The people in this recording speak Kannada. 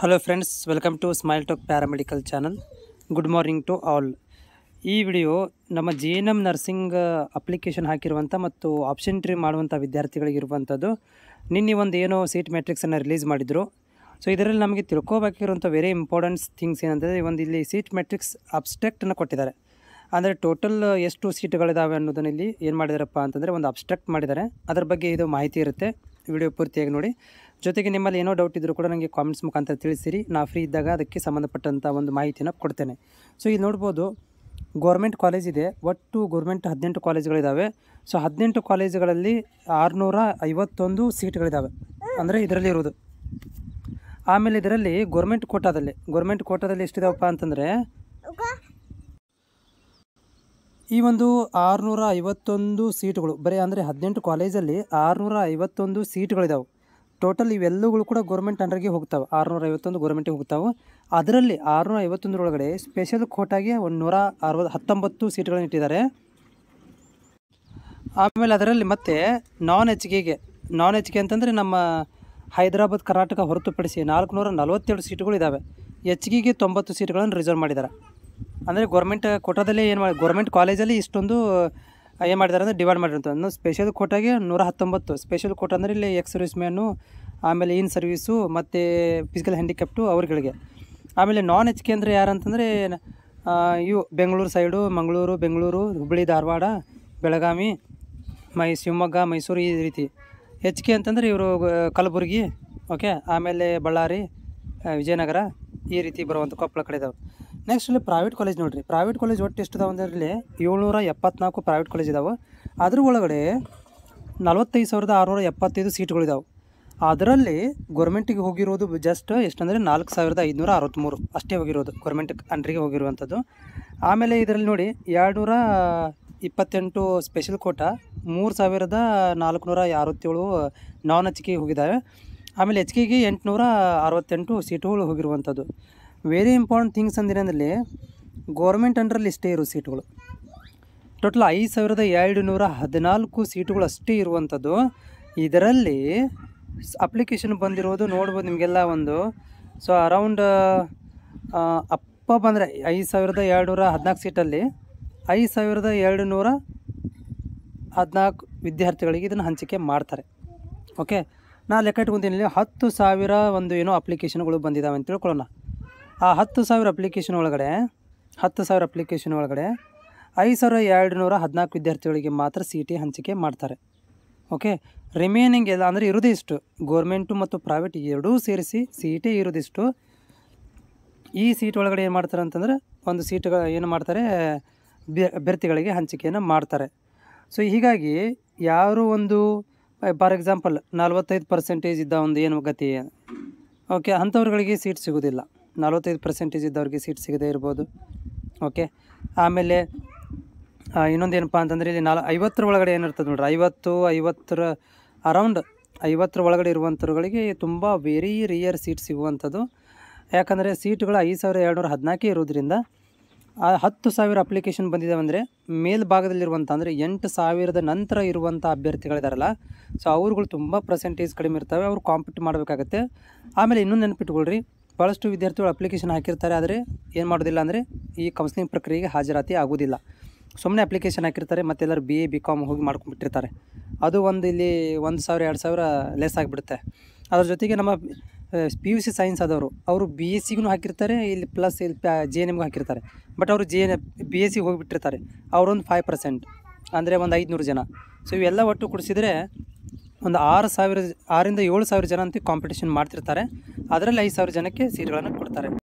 hello friends welcome to smile talk paramedical channel good morning to all ಈ ವಿಡಿಯೋ ನಮ್ಮ G N M nursing application ಹಾಕಿರುವಂಥ ಮತ್ತು ಆಪ್ಷನ್ ಟ್ರಿ ಮಾಡುವಂಥ ವಿದ್ಯಾರ್ಥಿಗಳಿಗಿರುವಂಥದ್ದು ನಿನ್ನೆ ಒಂದು ಏನೋ ಸೀಟ್ ಮೆಟ್ರಿಕ್ಸನ್ನು ರಿಲೀಸ್ ಮಾಡಿದರು ಸೊ ಇದರಲ್ಲಿ ನಮಗೆ ತಿಳ್ಕೋಬೇಕಿರುವಂಥ ವೆರಿ ಇಂಪಾರ್ಟೆಂಟ್ಸ್ ಥಿಂಗ್ಸ್ ಏನಂತಂದರೆ ಒಂದು ಇಲ್ಲಿ ಸೀಟ್ ಮ್ಯಾಟ್ರಿಕ್ಸ್ ಅಬ್ಸ್ಟ್ರಾಕ್ಟನ್ನು ಕೊಟ್ಟಿದ್ದಾರೆ ಅಂದರೆ ಟೋಟಲ್ ಎಷ್ಟು ಸೀಟ್ಗಳಿದ್ದಾವೆ ಅನ್ನೋದನ್ನ ಇಲ್ಲಿ ಏನು ಮಾಡಿದಾರಪ್ಪ ಅಂತಂದರೆ ಒಂದು ಅಬ್ಸ್ಟ್ರಾಕ್ಟ್ ಮಾಡಿದ್ದಾರೆ ಅದರ ಬಗ್ಗೆ ಇದು ಮಾಹಿತಿ ಇರುತ್ತೆ ವಿಡಿಯೋ ಪೂರ್ತಿಯಾಗಿ ನೋಡಿ ಜೊತೆಗೆ ನಿಮ್ಮಲ್ಲಿ ಏನೋ ಡೌಟ್ ಇದ್ದರೂ ಕೂಡ ನನಗೆ ಕಾಮೆಂಟ್ಸ್ ಮುಖಾಂತರ ತಿಳಿಸಿರಿ ನಾ ಫ್ರೀ ಇದ್ದಾಗ ಅದಕ್ಕೆ ಸಂಬಂಧಪಟ್ಟಂಥ ಒಂದು ಮಾಹಿತಿನ ಕೊಡ್ತೇನೆ ಸೊ ಇದು ನೋಡ್ಬೋದು ಗೌರ್ಮೆಂಟ್ ಕಾಲೇಜ್ ಇದೆ ಒಟ್ಟು ಗೌರ್ಮೆಂಟ್ ಹದಿನೆಂಟು ಕಾಲೇಜ್ಗಳಿದ್ದಾವೆ ಸೊ ಹದಿನೆಂಟು ಕಾಲೇಜುಗಳಲ್ಲಿ ಆರುನೂರ ಐವತ್ತೊಂದು ಸೀಟ್ಗಳಿದ್ದಾವೆ ಅಂದರೆ ಇದರಲ್ಲಿ ಇರೋದು ಆಮೇಲೆ ಇದರಲ್ಲಿ ಗೌರ್ಮೆಂಟ್ ಕೋಟಾದಲ್ಲಿ ಗೌರ್ಮೆಂಟ್ ಕೋಟಾದಲ್ಲಿ ಎಷ್ಟಿದಾವಪ್ಪ ಅಂತಂದರೆ ಈ ಒಂದು ಆರುನೂರ ಐವತ್ತೊಂದು ಸೀಟ್ಗಳು ಬರೀ ಅಂದರೆ ಹದಿನೆಂಟು ಕಾಲೇಜಲ್ಲಿ ಆರುನೂರ ಐವತ್ತೊಂದು ಸೀಟ್ಗಳಿದಾವೆ ಟೋಟಲ್ ಇವೆಲ್ಲಗಳು ಕೂಡ ಗೌರ್ಮೆಂಟ್ ಅಂಡರ್ಗೆ ಹೋಗ್ತಾವೆ ಆರುನೂರ ಐವತ್ತೊಂದು ಗೌರ್ಮೆಂಟಿಗೆ ಹೋಗ್ತಾವೆ ಅದರಲ್ಲಿ ಆರುನೂರ ಐವತ್ತೊಂದರೊಳಗಡೆ ಸ್ಪೆಷಲ್ ಕೋಟಾಗೆ ಒಂದು ನೂರ ಅರವತ್ತು ಹತ್ತೊಂಬತ್ತು ಸೀಟ್ಗಳನ್ನು ಇಟ್ಟಿದ್ದಾರೆ ಆಮೇಲೆ ಅದರಲ್ಲಿ ಮತ್ತೆ ನಾನ್ ಎಚ್ ಕೆಗೆ ನಾನ್ ಎಚ್ ಕೆ ಅಂತಂದರೆ ನಮ್ಮ ಹೈದರಾಬಾದ್ ಕರ್ನಾಟಕ ಹೊರತುಪಡಿಸಿ ನಾಲ್ಕುನೂರ ನಲ್ವತ್ತೆರಡು ಸೀಟ್ಗಳು ಇದ್ದಾವೆ ಎಚ್ ಕೆಗೆ ತೊಂಬತ್ತು ಸೀಟ್ಗಳನ್ನು ರಿಸರ್ವ್ ಮಾಡಿದ್ದಾರೆ ಅಂದರೆ ಗೌರ್ಮೆಂಟ್ ಕೋಟಾದಲ್ಲಿ ಏನು ಮಾಡಿ ಗೌರ್ಮೆಂಟ್ ಕಾಲೇಜಲ್ಲಿ ಇಷ್ಟೊಂದು ಏನು ಮಾಡಿದ್ದಾರೆ ಅಂದರೆ ಡಿವೈಡ್ ಮಾಡಿರ್ತಾರೆ ಅನ್ನೋ ಸ್ಪೆಷಲ್ ಕೋಟಾಗೆ ನೂರ ಹತ್ತೊಂಬತ್ತು ಸ್ಪೆಷಲ್ ಕೋಟ ಅಂದರೆ ಇಲ್ಲಿ ಎಕ್ಸ್ ಸರ್ವಿಸ್ ಮ್ಯಾನು ಆಮೇಲೆ ಇನ್ ಸರ್ವಿಸು ಮತ್ತು ಫಿಸಿಕಲ್ ಹ್ಯಾಂಡಿಕ್ಯಾಪ್ಟು ಅವ್ರಗಳಿಗೆ ಆಮೇಲೆ ನಾನ್ ಎಚ್ ಕೆ ಅಂದರೆ ಯಾರಂತಂದರೆ ಇವು ಬೆಂಗಳೂರು ಸೈಡು ಮಂಗಳೂರು ಬೆಂಗಳೂರು ಹುಬ್ಬಳ್ಳಿ ಧಾರವಾಡ ಬೆಳಗಾವಿ ಮೈ ಶಿವಮೊಗ್ಗ ಮೈಸೂರು ಈ ರೀತಿ ಎಚ್ ಕೆ ಅಂತಂದರೆ ಇವರು ಕಲಬುರಗಿ ಓಕೆ ಆಮೇಲೆ ಬಳ್ಳಾರಿ ವಿಜಯನಗರ ಈ ರೀತಿ ಬರುವಂಥ ಕೊಪ್ಪಳ ಕಡೆ ನೆಕ್ಸ್ಟ್ ಇಲ್ಲಿ ಪ್ರೈವೇಟ್ ಕಾಲೇಜ್ ನೋಡಿರಿ ಪ್ರೈವೇಟ್ ಕಾಲೇಜ್ ಒಟ್ಟು ಎಷ್ಟು ಇದಾವೆ ಅಂದರೆ ಏಳ್ನೂರ ಎಪ್ಪತ್ನಾಲ್ಕು ಪ್ರೈವೇಟ್ ಕಾಲೇಜ್ ಇದಾವೆ ಅದ್ರ ಒಳಗಡೆ ನಲ್ವತ್ತೈದು ಸಾವಿರದ ಆರುನೂರ ಎಪ್ಪತ್ತೈದು ಸೀಟ್ಗಳಿದಾವೆ ಅದರಲ್ಲಿ ಗೌರ್ಮೆಂಟಿಗೆ ಹೋಗಿರೋದು ಜಸ್ಟ್ ಎಷ್ಟಂದರೆ ನಾಲ್ಕು ಸಾವಿರದ ಐದುನೂರ ಅರವತ್ತ್ಮೂರು ಅಷ್ಟೇ ಹೋಗಿರೋದು ಗೌರ್ಮೆಂಟ್ ಅಂಡ್ರಿಗೆ ಹೋಗಿರುವಂಥದ್ದು ಆಮೇಲೆ ಇದರಲ್ಲಿ ನೋಡಿ ಎರಡುನೂರ ಇಪ್ಪತ್ತೆಂಟು ಸ್ಪೆಷಲ್ ಕೋಟ ಮೂರು ಸಾವಿರದ ನಾಲ್ಕುನೂರ ಅರವತ್ತೇಳು ನಾನ್ ಎಚ್ ಕೆ ಹೋಗಿದ್ದಾವೆ ಆಮೇಲೆ ಎಚ್ ಕೆಗೆ ಎಂಟುನೂರ ಅರವತ್ತೆಂಟು ಸೀಟುಗಳು ಹೋಗಿರುವಂಥದ್ದು ವೆರಿ ಇಂಪಾರ್ಟೆಂಟ್ ಥಿಂಗ್ಸ್ ಅಂದರೆ ಗೌರ್ಮೆಂಟ್ ಅಂದ್ರಲ್ಲಿ ಇಷ್ಟೇ ಇರೋ ಸೀಟುಗಳು ಟೋಟಲ್ ಐದು ಸಾವಿರದ ಎರಡು ನೂರ ಹದಿನಾಲ್ಕು ಸೀಟುಗಳು ಅಷ್ಟೇ ಇರುವಂಥದ್ದು ಇದರಲ್ಲಿ ಅಪ್ಲಿಕೇಶನ್ ಬಂದಿರೋದು ನೋಡ್ಬೋದು ನಿಮಗೆಲ್ಲ ಒಂದು ಸೊ ಅರೌಂಡ್ ಅಪ್ಪ ಬಂದರೆ ಐದು ಸಾವಿರದ ಎರಡು ನೂರ ಹದಿನಾಲ್ಕು ಸೀಟಲ್ಲಿ ಐದು ಸಾವಿರದ ಎರಡು ನೂರ ಹದಿನಾಲ್ಕು ವಿದ್ಯಾರ್ಥಿಗಳಿಗೆ ಇದನ್ನು ಹಂಚಿಕೆ ಮಾಡ್ತಾರೆ ಓಕೆ ನಾ ಲೆಕ್ಕ ಇಟ್ಕೊತೀನಿ ಹತ್ತು ಸಾವಿರ ಒಂದು ಏನೋ ಅಪ್ಲಿಕೇಶನ್ಗಳು ಬಂದಿದ್ದಾವೆ ಅಂತ ತಿಳ್ಕೊಳ್ಳೋಣ ಆ ಹತ್ತು ಸಾವಿರ ಅಪ್ಲಿಕೇಶನ್ ಒಳಗಡೆ ಹತ್ತು ಸಾವಿರ ಅಪ್ಲಿಕೇಶನ್ ಒಳಗಡೆ ಐದು ಸಾವಿರ ಎರಡು ನೂರ ಹದಿನಾಲ್ಕು ವಿದ್ಯಾರ್ಥಿಗಳಿಗೆ ಮಾತ್ರ ಸೀಟಿ ಹಂಚಿಕೆ ಮಾಡ್ತಾರೆ ಓಕೆ ರಿಮೇನಿಂಗ್ ಎಲ್ಲ ಅಂದರೆ ಇರೋದಿಷ್ಟು ಗೋರ್ಮೆಂಟು ಮತ್ತು ಪ್ರೈವೇಟ್ ಎರಡೂ ಸೇರಿಸಿ ಸೀಟೇ ಇರೋದಿಷ್ಟು ಈ ಸೀಟ್ ಒಳಗಡೆ ಏನು ಮಾಡ್ತಾರೆ ಅಂತಂದರೆ ಒಂದು ಸೀಟ್ಗಳ ಏನು ಮಾಡ್ತಾರೆ ಅಭ್ಯರ್ಥಿಗಳಿಗೆ ಹಂಚಿಕೆಯನ್ನು ಮಾಡ್ತಾರೆ ಸೊ ಹೀಗಾಗಿ ಯಾರು ಒಂದು ಫಾರ್ ಎಕ್ಸಾಂಪಲ್ ನಲ್ವತ್ತೈದು ಪರ್ಸೆಂಟೇಜ್ ಇದ್ದ ಒಂದು ಏನು ಗತಿ ಓಕೆ ಅಂಥವ್ರುಗಳಿಗೆ ಸೀಟ್ ಸಿಗೋದಿಲ್ಲ ನಲವತ್ತೈದು ಪರ್ಸೆಂಟೇಜ್ ಇದ್ದವ್ರಿಗೆ ಸೀಟ್ ಸಿಗದೇ ಇರ್ಬೋದು ಓಕೆ ಆಮೇಲೆ ಇನ್ನೊಂದು ಏನಪ್ಪ ಅಂತಂದರೆ ಇಲ್ಲಿ ನಾಲ್ ಐವತ್ತರ ಒಳಗಡೆ ಏನಿರ್ತದೆ ನೋಡ್ರಿ ಐವತ್ತು ಐವತ್ತರ ಅರೌಂಡ್ ಐವತ್ತರ ಒಳಗಡೆ ಇರುವಂಥವ್ರುಗಳಿಗೆ ತುಂಬ ವೆರಿ ರಿಯರ್ ಸೀಟ್ ಸಿಗುವಂಥದ್ದು ಯಾಕಂದರೆ ಸೀಟ್ಗಳು ಐದು ಸಾವಿರ ಎರಡುನೂರ ಹದಿನಾಲ್ಕೇ ಇರೋದ್ರಿಂದ ಆ ಹತ್ತು ಸಾವಿರ ಅಪ್ಲಿಕೇಶನ್ ಬಂದಿದ್ದಾವೆ ಅಂದರೆ ಮೇಲ್ಭಾಗದಲ್ಲಿರುವಂಥ ಅಂದರೆ ಎಂಟು ಸಾವಿರದ ನಂತರ ಇರುವಂಥ ಅಭ್ಯರ್ಥಿಗಳಿದಾರಲ್ಲ ಸೊ ಅವ್ರುಗಳು ತುಂಬ ಪರ್ಸೆಂಟೇಜ್ ಕಡಿಮೆ ಇರ್ತವೆ ಅವ್ರು ಕಾಂಪಿಟ್ ಮಾಡಬೇಕಾಗತ್ತೆ ಆಮೇಲೆ ಇನ್ನೊಂದು ನೆನಪಿಟ್ಕೊಳ್ರಿ ಭಾಳಷ್ಟು ವಿದ್ಯಾರ್ಥಿಗಳು ಅಪ್ಲಿಕೇಶನ್ ಹಾಕಿರ್ತಾರೆ ಆದರೆ ಏನು ಮಾಡೋದಿಲ್ಲ ಅಂದರೆ ಈ ಕೌನ್ಸಿಲಿಂಗ್ ಪ್ರಕ್ರಿಯೆಗೆ ಹಾಜರಾತಿ ಆಗೋದಿಲ್ಲ ಸುಮ್ಮನೆ ಅಪ್ಲಿಕೇಶನ್ ಹಾಕಿರ್ತಾರೆ ಎಲ್ಲರೂ ಬಿ ಎ ಬಿ ಕಾಮ್ ಹೋಗಿ ಮಾಡ್ಕೊಂಡ್ಬಿಟ್ಟಿರ್ತಾರೆ ಅದು ಒಂದು ಇಲ್ಲಿ ಒಂದು ಸಾವಿರ ಎರಡು ಸಾವಿರ ಲೆಸ್ ಆಗಿಬಿಡುತ್ತೆ ಅದ್ರ ಜೊತೆಗೆ ನಮ್ಮ ಪಿ ಯು ಸಿ ಸೈನ್ಸ್ ಆದವರು ಅವರು ಬಿ ಎಸ್ ಸಿಗೂ ಹಾಕಿರ್ತಾರೆ ಇಲ್ಲಿ ಪ್ಲಸ್ ಇಲ್ಲಿ ಜೆ ಎನ್ ಎಮ್ಗೂ ಹಾಕಿರ್ತಾರೆ ಬಟ್ ಅವರು J N B S C ಹೋಗಿಬಿಟ್ಟಿರ್ತಾರೆ ಅವರೊಂದು ಫೈವ್ ಪರ್ಸೆಂಟ್ ಅಂದರೆ ಒಂದು ಐದುನೂರು ಜನ ಸೊ ಇವೆಲ್ಲ ಒಟ್ಟು ಕುಡಿಸಿದರೆ ಒಂದು ಆರು ಸಾವಿರ ಆರಿಂದ ಏಳು ಸಾವಿರ ಜನ ಅಂತ ಕಾಂಪಿಟೇಷನ್ ಮಾಡ್ತಿರ್ತಾರೆ ಅದರಲ್ಲಿ ಐದು ಸಾವಿರ ಜನಕ್ಕೆ ಸೀಟ್ಗಳನ್ನು ಕೊಡ್ತಾರೆ